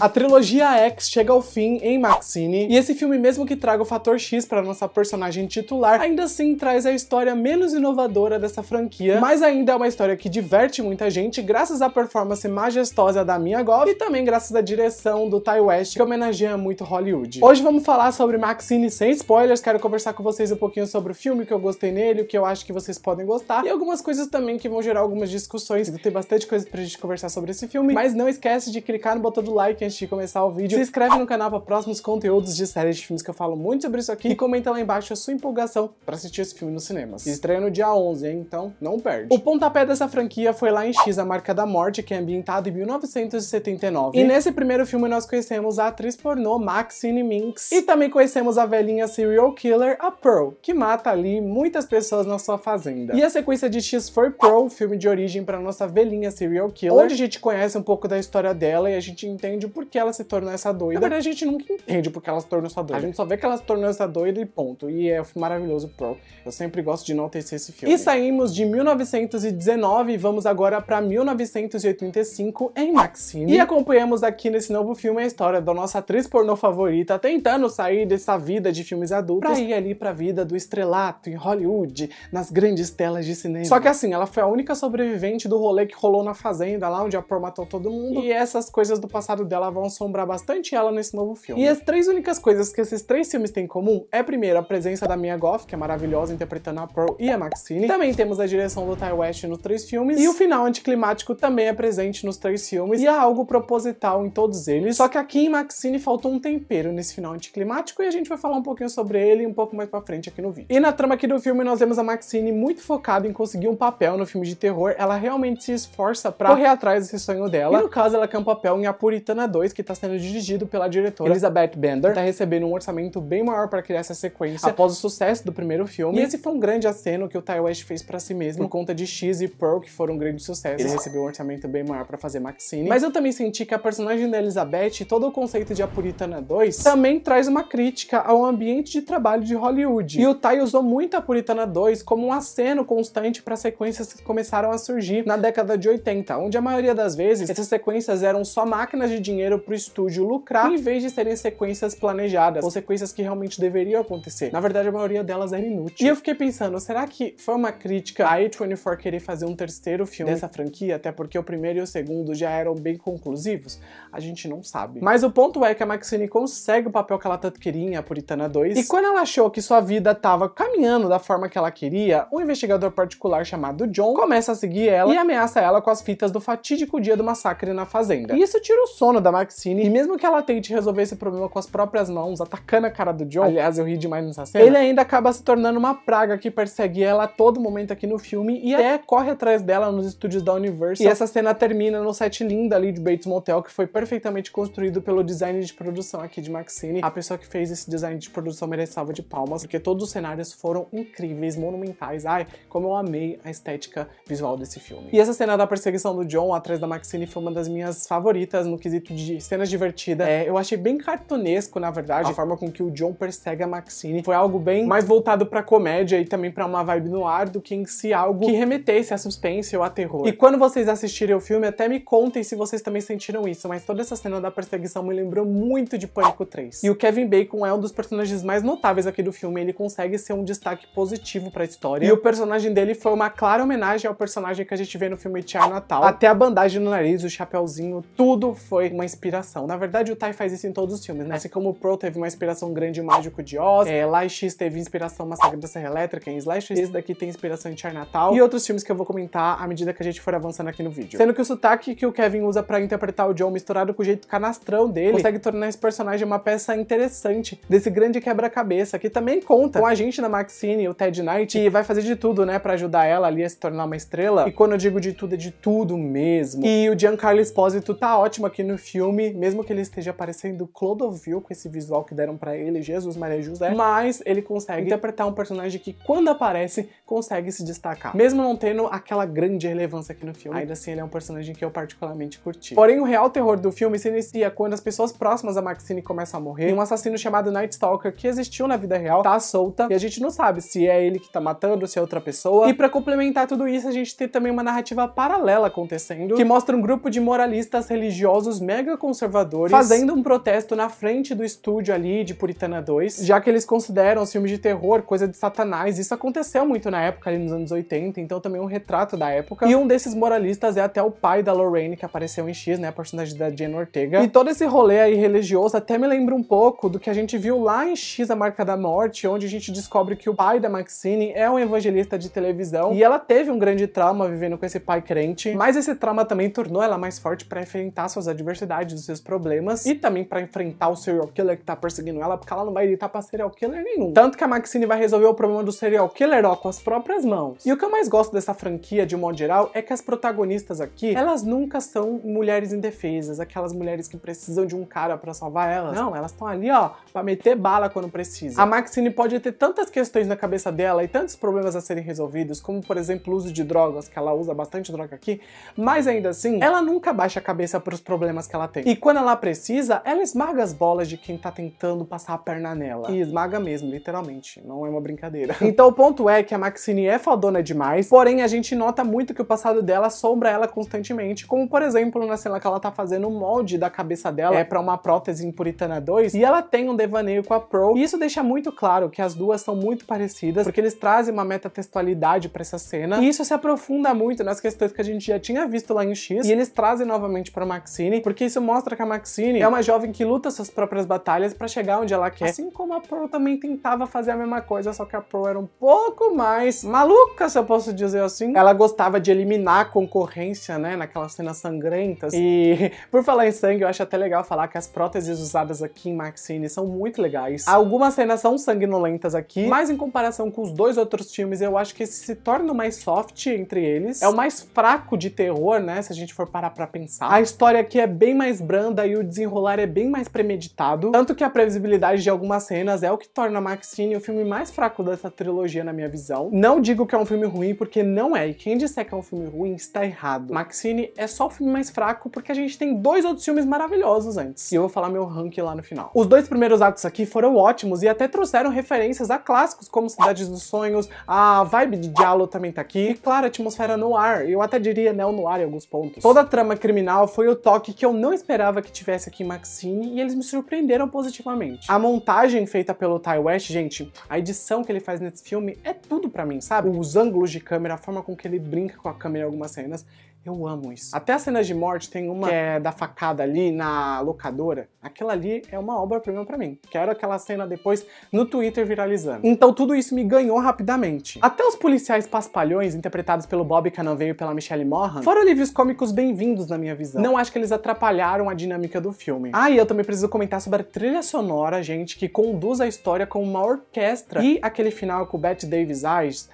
A trilogia X chega ao fim em Maxine, e esse filme, mesmo que traga o fator X para nossa personagem titular, ainda assim traz a história menos inovadora dessa franquia, mas ainda é uma história que diverte muita gente, graças à performance majestosa da Mia Goff e também graças à direção do Ty West, que homenageia muito Hollywood. Hoje vamos falar sobre Maxine sem spoilers, quero conversar com vocês um pouquinho sobre o filme, que eu gostei nele, o que eu acho que vocês podem gostar, e algumas coisas também que vão gerar algumas discussões, tem bastante coisa pra gente conversar sobre esse filme, mas não esquece de clicar no botão do like aqui antes de começar o vídeo, se inscreve no canal para próximos conteúdos de séries de filmes que eu falo muito sobre isso aqui e comenta lá embaixo a sua empolgação para assistir esse filme nos cinemas. Estreia no dia 11, hein? então não perde. O pontapé dessa franquia foi lá em X, a Marca da Morte, que é ambientado em 1979. E nesse primeiro filme nós conhecemos a atriz pornô Maxine Minx e também conhecemos a velhinha serial killer, a Pearl, que mata ali muitas pessoas na sua fazenda. E a sequência de X foi Pearl, filme de origem para nossa velhinha serial killer, onde a gente conhece um pouco da história dela e a gente entende um por que ela se tornou essa doida. Na verdade, a gente nunca entende por que ela se tornou essa doida. A gente só vê que ela se tornou essa doida e ponto. E é maravilhoso Pro. Eu sempre gosto de enaltecer esse filme. E saímos de 1919 e vamos agora para 1985 em Maxine. E acompanhamos aqui nesse novo filme a história da nossa atriz pornô favorita tentando sair dessa vida de filmes adultos pra ir ali pra vida do estrelato em Hollywood, nas grandes telas de cinema. Só que assim, ela foi a única sobrevivente do rolê que rolou na fazenda, lá onde a Pro matou todo mundo. E essas coisas do passado dela ela vão assombrar bastante ela nesse novo filme. E as três únicas coisas que esses três filmes têm em comum é, primeiro, a presença da Mia Goff, que é maravilhosa, interpretando a Pearl e a Maxine. Também temos a direção do Ty West nos três filmes. E o final anticlimático também é presente nos três filmes e há é algo proposital em todos eles. Só que aqui em Maxine faltou um tempero nesse final anticlimático e a gente vai falar um pouquinho sobre ele um pouco mais pra frente aqui no vídeo. E na trama aqui do filme nós vemos a Maxine muito focada em conseguir um papel no filme de terror. Ela realmente se esforça pra correr atrás desse sonho dela. E no caso ela quer um papel em A Puritana 2, que está sendo dirigido pela diretora Elizabeth Bender, está recebendo um orçamento bem maior para criar essa sequência após o sucesso do primeiro filme. E esse foi um grande aceno que o Ty West fez para si mesmo por conta de X e Pearl, que foram um grande sucesso. Ele recebeu um orçamento bem maior para fazer Maxine. Mas eu também senti que a personagem da Elizabeth e todo o conceito de A Puritana 2 também traz uma crítica ao ambiente de trabalho de Hollywood. E o Ty usou muito A Puritana 2 como um aceno constante para sequências que começaram a surgir na década de 80, onde a maioria das vezes essas sequências eram só máquinas de dinheiro dinheiro para o estúdio lucrar, em vez de serem sequências planejadas, ou sequências que realmente deveriam acontecer. Na verdade, a maioria delas era inútil. E eu fiquei pensando, será que foi uma crítica a A24 querer fazer um terceiro filme dessa franquia, até porque o primeiro e o segundo já eram bem conclusivos? A gente não sabe. Mas o ponto é que a Maxine consegue o papel que ela tanto queria em A Puritana 2, e quando ela achou que sua vida estava caminhando da forma que ela queria, um investigador particular chamado John começa a seguir ela e ameaça ela com as fitas do fatídico dia do massacre na fazenda. E isso tira o sono da Maxine. E mesmo que ela tente resolver esse problema com as próprias mãos, atacando a cara do John, aliás, eu ri demais nessa cena, ele ainda acaba se tornando uma praga que persegue ela a todo momento aqui no filme e até corre atrás dela nos estúdios da Universal. E essa cena termina no set lindo ali de Bates Motel, que foi perfeitamente construído pelo design de produção aqui de Maxine. A pessoa que fez esse design de produção merece salva de palmas, porque todos os cenários foram incríveis, monumentais. Ai, como eu amei a estética visual desse filme. E essa cena da perseguição do John atrás da Maxine foi uma das minhas favoritas no quesito de de cenas divertidas. É, eu achei bem cartunesco, na verdade, a forma com que o John persegue a Maxine. Foi algo bem uhum. mais voltado pra comédia e também pra uma vibe no ar do que em si algo que remetesse a suspense ou a terror. E quando vocês assistirem o filme, até me contem se vocês também sentiram isso, mas toda essa cena da perseguição me lembrou muito de Pânico 3. E o Kevin Bacon é um dos personagens mais notáveis aqui do filme, ele consegue ser um destaque positivo para a história. E o personagem dele foi uma clara homenagem ao personagem que a gente vê no filme Tia Natal. Até a bandagem no nariz, o chapéuzinho, tudo foi uma inspiração. Na verdade, o Tai faz isso em todos os filmes, né? É. Assim como o Pro teve uma inspiração grande em Mágico de Oz, é, Lai X teve inspiração Massacre da Serra Elétrica em Slash, esse daqui tem inspiração em Natal e outros filmes que eu vou comentar à medida que a gente for avançando aqui no vídeo. Sendo que o sotaque que o Kevin usa para interpretar o John, misturado com o jeito canastrão dele, consegue tornar esse personagem uma peça interessante desse grande quebra-cabeça, que também conta com a gente da Maxine, o Ted Knight, que vai fazer de tudo, né, para ajudar ela ali a se tornar uma estrela. E quando eu digo de tudo, é de tudo mesmo. E o Giancarlo Esposito tá ótimo aqui no filme filme, mesmo que ele esteja parecendo Clodovil com esse visual que deram para ele, Jesus Maria José, mas ele consegue interpretar um personagem que quando aparece consegue se destacar. Mesmo não tendo aquela grande relevância aqui no filme, ainda assim ele é um personagem que eu particularmente curti. Porém, o real terror do filme se inicia quando as pessoas próximas a Maxine começam a morrer e um assassino chamado Night Stalker, que existiu na vida real, tá solta e a gente não sabe se é ele que tá matando, se é outra pessoa. E para complementar tudo isso, a gente tem também uma narrativa paralela acontecendo que mostra um grupo de moralistas religiosos mega mega conservadores fazendo um protesto na frente do estúdio ali de Puritana 2, já que eles consideram os filmes de terror coisa de satanás. Isso aconteceu muito na época, ali nos anos 80, então também é um retrato da época. E um desses moralistas é até o pai da Lorraine, que apareceu em X, né, a personagem da Jane Ortega. E todo esse rolê aí religioso até me lembra um pouco do que a gente viu lá em X, A Marca da Morte, onde a gente descobre que o pai da Maxine é um evangelista de televisão e ela teve um grande trauma vivendo com esse pai crente, mas esse trauma também tornou ela mais forte para enfrentar suas adversidades dos seus problemas e também para enfrentar o serial killer que tá perseguindo ela, porque ela não vai editar pra serial killer nenhum. Tanto que a Maxine vai resolver o problema do serial killer, ó, com as próprias mãos. E o que eu mais gosto dessa franquia, de um modo geral, é que as protagonistas aqui, elas nunca são mulheres indefesas, aquelas mulheres que precisam de um cara para salvar elas. Não, elas estão ali, ó, pra meter bala quando precisa. A Maxine pode ter tantas questões na cabeça dela e tantos problemas a serem resolvidos, como, por exemplo, o uso de drogas, que ela usa bastante droga aqui, mas ainda assim, ela nunca baixa a cabeça para os problemas que ela ela tem. E quando ela precisa, ela esmaga as bolas de quem tá tentando passar a perna nela. E esmaga mesmo, literalmente. Não é uma brincadeira. Então o ponto é que a Maxine é fodona demais, porém a gente nota muito que o passado dela sombra ela constantemente, como por exemplo na cena que ela tá fazendo o molde da cabeça dela é para uma prótese em Puritana 2 e ela tem um devaneio com a Pro. E isso deixa muito claro que as duas são muito parecidas, porque eles trazem uma metatextualidade para essa cena. E isso se aprofunda muito nas questões que a gente já tinha visto lá em X e eles trazem novamente para Maxine, porque isso mostra que a Maxine é uma jovem que luta suas próprias batalhas para chegar onde ela quer. Assim como a Pearl também tentava fazer a mesma coisa, só que a Pearl era um pouco mais maluca, se eu posso dizer assim. Ela gostava de eliminar a concorrência, né, naquelas cenas sangrentas. E por falar em sangue, eu acho até legal falar que as próteses usadas aqui em Maxine são muito legais. Algumas cenas são sanguinolentas aqui, mas em comparação com os dois outros filmes, eu acho que esse se torna o mais soft entre eles. É o mais fraco de terror, né, se a gente for parar pra pensar. A história aqui é bem mais mais branda e o desenrolar é bem mais premeditado, tanto que a previsibilidade de algumas cenas é o que torna Maxine o filme mais fraco dessa trilogia na minha visão. Não digo que é um filme ruim porque não é, e quem disser que é um filme ruim está errado. Maxine é só o filme mais fraco porque a gente tem dois outros filmes maravilhosos antes, e eu vou falar meu ranking lá no final. Os dois primeiros atos aqui foram ótimos e até trouxeram referências a clássicos como Cidades dos Sonhos, a vibe de Diallo também tá aqui, e claro, a atmosfera no ar, eu até diria neo-noir em alguns pontos. Toda a trama criminal foi o toque que eu não esperava que tivesse aqui Maxine e eles me surpreenderam positivamente. A montagem feita pelo Ty West, gente, a edição que ele faz nesse filme é tudo para mim, sabe? Os ângulos de câmera, a forma com que ele brinca com a câmera em algumas cenas, eu amo isso. Até as cenas de morte tem uma que é da facada ali na locadora. Aquela ali é uma obra-prima para mim. Quero aquela cena depois no Twitter viralizando. Então tudo isso me ganhou rapidamente. Até os policiais paspalhões, interpretados pelo Bob Canaveio e pela Michelle Morra, foram alívios cômicos bem-vindos na minha visão. Não acho que eles atrapalharam a dinâmica do filme. Ah, e eu também preciso comentar sobre a trilha sonora, gente, que conduz a história com uma orquestra e aquele final com o Bette Davis Eyes.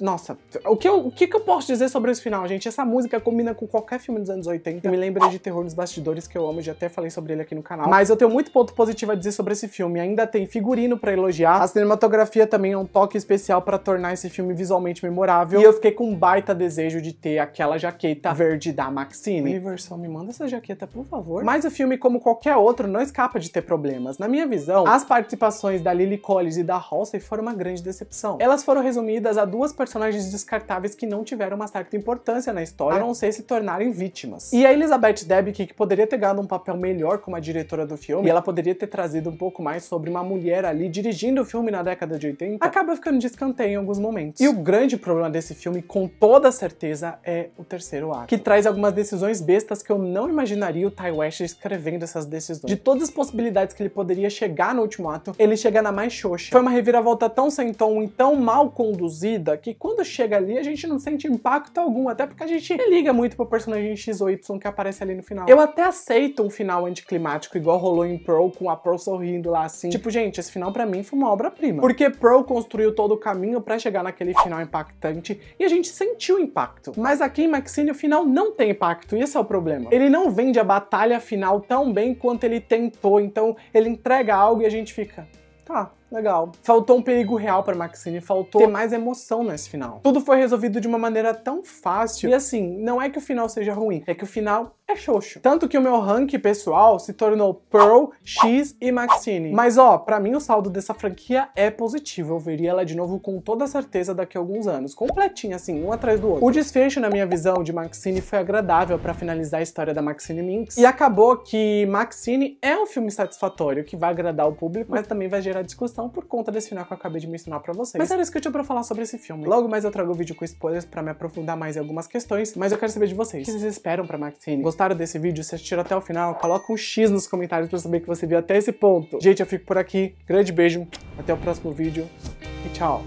Nossa, o que, eu, o que eu posso dizer sobre esse final, gente? Essa música combina com qualquer filme dos anos 80 Eu me lembra de terror nos bastidores que eu amo, já até falei sobre ele aqui no canal. Mas eu tenho muito ponto positivo a dizer sobre esse filme. Ainda tem figurino para elogiar. A cinematografia também é um toque especial para tornar esse filme visualmente memorável. E eu fiquei com um baita desejo de ter aquela jaqueta verde da Maxine. Universal, me manda essa jaqueta, por favor. Mas o filme, como qualquer outro, não escapa de ter problemas. Na minha visão, as participações da Lily Collins e da Halsey foram uma grande decepção. Elas foram resumidas a duas personagens descartáveis que não tiveram uma certa importância na história, a não se tornarem vítimas. E a Elizabeth Debicki, que poderia ter ganhado um papel melhor como a diretora do filme, e ela poderia ter trazido um pouco mais sobre uma mulher ali dirigindo o filme na década de 80, acaba ficando de escanteio em alguns momentos. E o grande problema desse filme, com toda certeza, é o terceiro ato, que traz algumas decisões bestas que eu não imaginaria o Ty West escrevendo essas decisões. De todas as possibilidades que ele poderia chegar no último ato, ele chega na mais xoxa. Foi uma reviravolta tão sem tom e tão mal conduzida que quando chega ali a gente não sente impacto algum, até porque a gente liga liga muito pro personagem X ou Y que aparece ali no final. Eu até aceito um final anticlimático, igual rolou em Pro, com a Pro sorrindo lá assim. Tipo, gente, esse final para mim foi uma obra-prima. Porque Pro construiu todo o caminho para chegar naquele final impactante e a gente sentiu o impacto. Mas aqui em Maxine o final não tem impacto, e esse é o problema. Ele não vende a batalha final tão bem quanto ele tentou, então ele entrega algo e a gente fica, tá, Legal. Faltou um perigo real para Maxine, faltou ter mais emoção nesse final. Tudo foi resolvido de uma maneira tão fácil. E assim, não é que o final seja ruim, é que o final é xoxo. Tanto que o meu ranking pessoal se tornou Pearl, X e Maxine. Mas ó, para mim o saldo dessa franquia é positivo. Eu veria ela de novo com toda certeza daqui a alguns anos. Completinha assim, um atrás do outro. O desfecho, na minha visão, de Maxine foi agradável para finalizar a história da Maxine Minx. E acabou que Maxine é um filme satisfatório, que vai agradar o público, mas também vai gerar discussão por conta desse final que eu acabei de mencionar para vocês. Mas era isso que eu tinha pra falar sobre esse filme. Logo mais eu trago um vídeo com spoilers para me aprofundar mais em algumas questões, mas eu quero saber de vocês. O que vocês esperam pra Maxine? Gostaram desse vídeo? Se assistiram até o final? Coloca um X nos comentários pra saber que você viu até esse ponto. Gente, eu fico por aqui. Grande beijo, até o próximo vídeo e tchau!